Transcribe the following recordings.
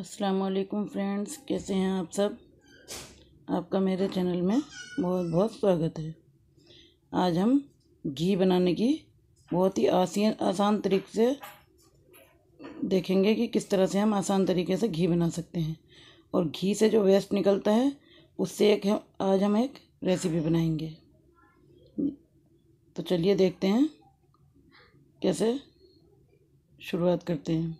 असलकुम फ्रेंड्स कैसे हैं आप सब आपका मेरे चैनल में बहुत बहुत स्वागत है आज हम घी बनाने की बहुत ही आसान आसान तरीके से देखेंगे कि किस तरह से हम आसान तरीके से घी बना सकते हैं और घी से जो वेस्ट निकलता है उससे एक हम आज हम एक रेसिपी बनाएंगे तो चलिए देखते हैं कैसे शुरुआत करते हैं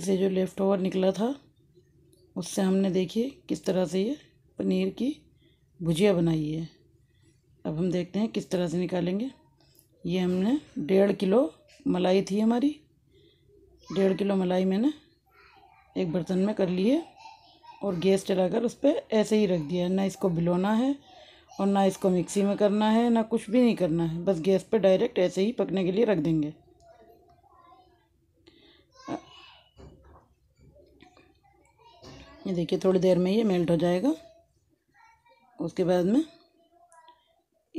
से जो लेफ़्ट ओवर निकला था उससे हमने देखिए किस तरह से ये पनीर की भुजिया बनाई है अब हम देखते हैं किस तरह से निकालेंगे ये हमने डेढ़ किलो मलाई थी हमारी डेढ़ किलो मलाई मैंने एक बर्तन में कर लिए और गैस चलाकर उस पर ऐसे ही रख दिया ना इसको भिलोना है और ना इसको मिक्सी में करना है ना कुछ भी नहीं करना है बस गैस पर डायरेक्ट ऐसे ही पकने के लिए रख देंगे ये देखिए थोड़ी देर में ये मेल्ट हो जाएगा उसके बाद में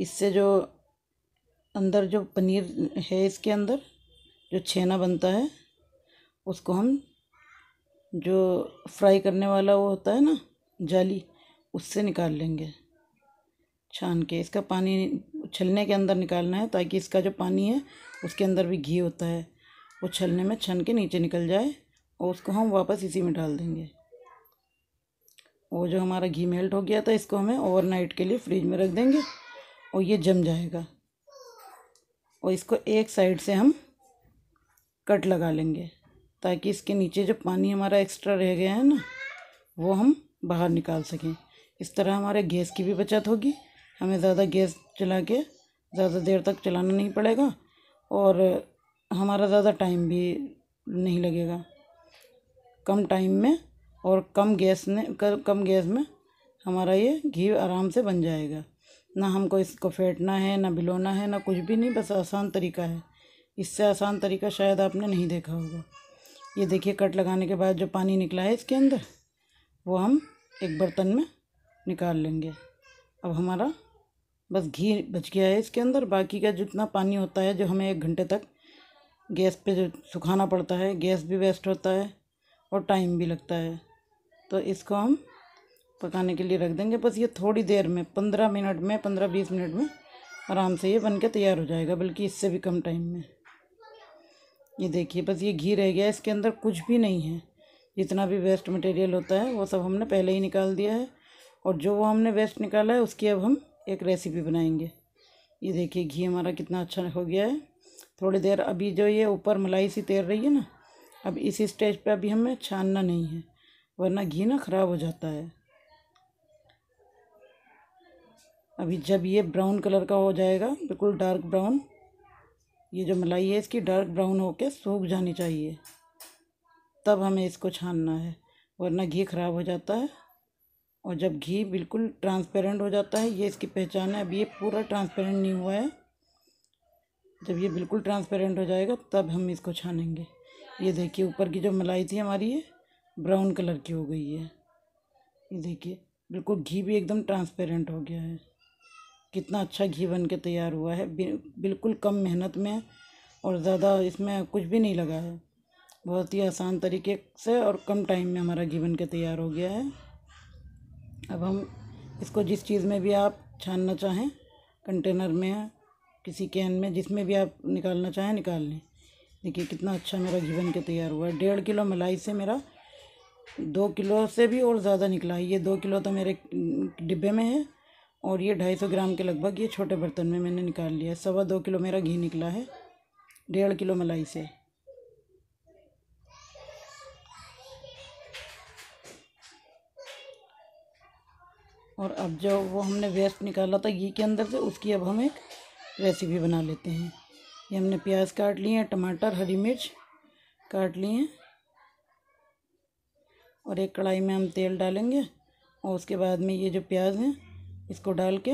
इससे जो अंदर जो पनीर है इसके अंदर जो छेना बनता है उसको हम जो फ्राई करने वाला वो होता है ना जाली उससे निकाल लेंगे छान के इसका पानी छलने के अंदर निकालना है ताकि इसका जो पानी है उसके अंदर भी घी होता है वो छलने में छन के नीचे निकल जाए और उसको हम वापस इसी में डाल देंगे वो जो हमारा घी मेल्ट हो गया था इसको हमें ओवरनाइट के लिए फ्रिज में रख देंगे और ये जम जाएगा और इसको एक साइड से हम कट लगा लेंगे ताकि इसके नीचे जो पानी हमारा एक्स्ट्रा रह गया है ना वो हम बाहर निकाल सकें इस तरह हमारे गैस की भी बचत होगी हमें ज़्यादा गैस चला के ज़्यादा देर तक चलाना नहीं पड़ेगा और हमारा ज़्यादा टाइम भी नहीं लगेगा कम टाइम में और कम गैस ने कर, कम गैस में हमारा ये घी आराम से बन जाएगा ना हमको इसको फेंटना है ना बिलोना है ना कुछ भी नहीं बस आसान तरीका है इससे आसान तरीका शायद आपने नहीं देखा होगा ये देखिए कट लगाने के बाद जो पानी निकला है इसके अंदर वो हम एक बर्तन में निकाल लेंगे अब हमारा बस घी बच गया है इसके अंदर बाकी का जितना पानी होता है जो हमें एक घंटे तक गैस पे जो सुखाना पड़ता है गैस भी वेस्ट होता है और टाइम भी लगता है तो इसको हम पकाने के लिए रख देंगे बस ये थोड़ी देर में पंद्रह मिनट में पंद्रह बीस मिनट में आराम से ये बन के तैयार हो जाएगा बल्कि इससे भी कम टाइम में ये देखिए बस ये घी रह गया इसके अंदर कुछ भी नहीं है जितना भी वेस्ट मटेरियल होता है वो सब हमने पहले ही निकाल दिया है और जो वो हमने वेस्ट निकाला है उसकी अब हम एक रेसिपी बनाएंगे ये देखिए घी हमारा कितना अच्छा हो गया है थोड़ी देर अभी जो ये ऊपर मलाई सी तैर रही है ना अब इसी स्टेज पर अभी हमें छानना नहीं है वरना घी ना ख़राब हो जाता है अभी जब ये ब्राउन कलर का हो जाएगा बिल्कुल डार्क ब्राउन ये जो मलाई है इसकी डार्क ब्राउन हो के सूख जानी चाहिए तब हमें इसको छानना है वरना घी ख़राब हो जाता है और जब घी बिल्कुल ट्रांसपेरेंट हो जाता है ये इसकी पहचान है अभी ये पूरा ट्रांसपेरेंट नहीं हुआ है जब ये बिल्कुल ट्रांसपेरेंट हो जाएगा तब हम इसको छानेंगे ये देखिए ऊपर की जो मलाई थी हमारी ये ब्राउन कलर की हो गई है ये देखिए बिल्कुल घी भी एकदम ट्रांसपेरेंट हो गया है कितना अच्छा घी बन के तैयार हुआ है बिल्कुल कम मेहनत में और ज़्यादा इसमें कुछ भी नहीं लगा है बहुत ही आसान तरीके से और कम टाइम में हमारा घी बन के तैयार हो गया है अब हम इसको जिस चीज़ में भी आप छानना चाहें कंटेनर में किसी कैन में जिसमें भी आप निकालना चाहें निकाल लें देखिए कितना अच्छा मेरा घी बन के तैयार हुआ है डेढ़ किलो मलाई से मेरा दो किलो से भी और ज़्यादा निकला ये दो किलो तो मेरे डिब्बे में है और ये ढाई सौ ग्राम के लगभग ये छोटे बर्तन में मैंने निकाल लिया सवा दो किलो मेरा घी निकला है डेढ़ किलो मलाई से और अब जो वो हमने वेस्ट निकाला था घी के अंदर से उसकी अब हम एक रेसिपी बना लेते हैं ये हमने प्याज काट लिए हैं टमाटर हरी मिर्च काट लिए हैं और एक कढ़ाई में हम तेल डालेंगे और उसके बाद में ये जो प्याज है इसको डाल के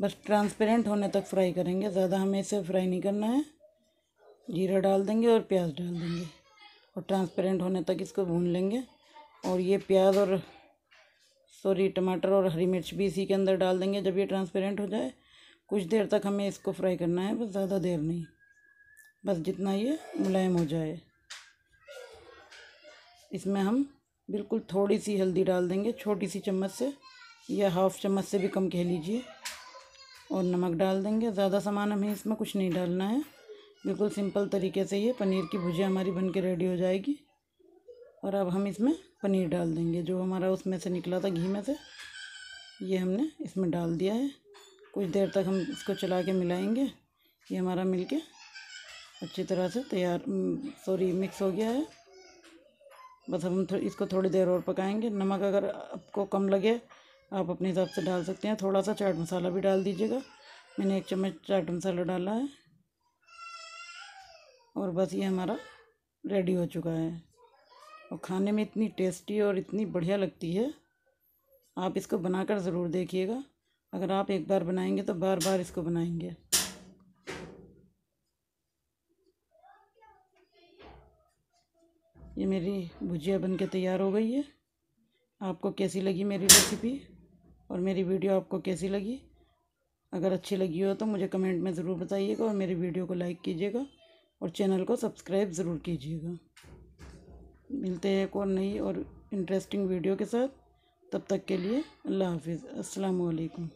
बस ट्रांसपेरेंट होने तक फ्राई करेंगे ज़्यादा हमें इसे फ्राई नहीं करना है जीरा डाल देंगे और प्याज डाल देंगे और ट्रांसपेरेंट होने तक इसको भून लेंगे और ये प्याज और सॉरी टमाटर और हरी मिर्च भी इसी के अंदर डाल देंगे जब ये ट्रांसपेरेंट हो जाए कुछ देर तक हमें इसको फ्राई करना है बस ज़्यादा देर नहीं बस जितना ये मुलायम हो जाए इसमें हम बिल्कुल थोड़ी सी हल्दी डाल देंगे छोटी सी चम्मच से या हाफ़ चम्मच से भी कम कह लीजिए और नमक डाल देंगे ज़्यादा सामान हमें इसमें कुछ नहीं डालना है बिल्कुल सिंपल तरीके से ये पनीर की भुजिया हमारी बन के रेडी हो जाएगी और अब हम इसमें पनीर डाल देंगे जो हमारा उसमें से निकला था घी में से ये हमने इसमें डाल दिया है कुछ देर तक हम इसको चला के मिलाएंगे ये हमारा मिलके अच्छी तरह से तैयार सॉरी मिक्स हो गया है बस हम थो, इसको थोड़ी देर और पकाएंगे नमक अगर आपको कम लगे आप अपने हिसाब से डाल सकते हैं थोड़ा सा चाट मसाला भी डाल दीजिएगा मैंने एक चम्मच चाट मसाला डाला है और बस ये हमारा रेडी हो चुका है और खाने में इतनी टेस्टी और इतनी बढ़िया लगती है आप इसको बनाकर ज़रूर देखिएगा अगर आप एक बार बनाएंगे तो बार बार इसको बनाएंगे ये मेरी भुजिया बनके तैयार हो गई है आपको कैसी लगी मेरी रेसिपी और मेरी वीडियो आपको कैसी लगी अगर अच्छी लगी हो तो मुझे कमेंट में ज़रूर बताइएगा और मेरी वीडियो को लाइक कीजिएगा और चैनल को सब्सक्राइब ज़रूर कीजिएगा मिलते हैं एक और नई और इंटरेस्टिंग वीडियो के साथ तब तक के लिए अल्लाह हाफिज़ अस्सलाम वालेकुम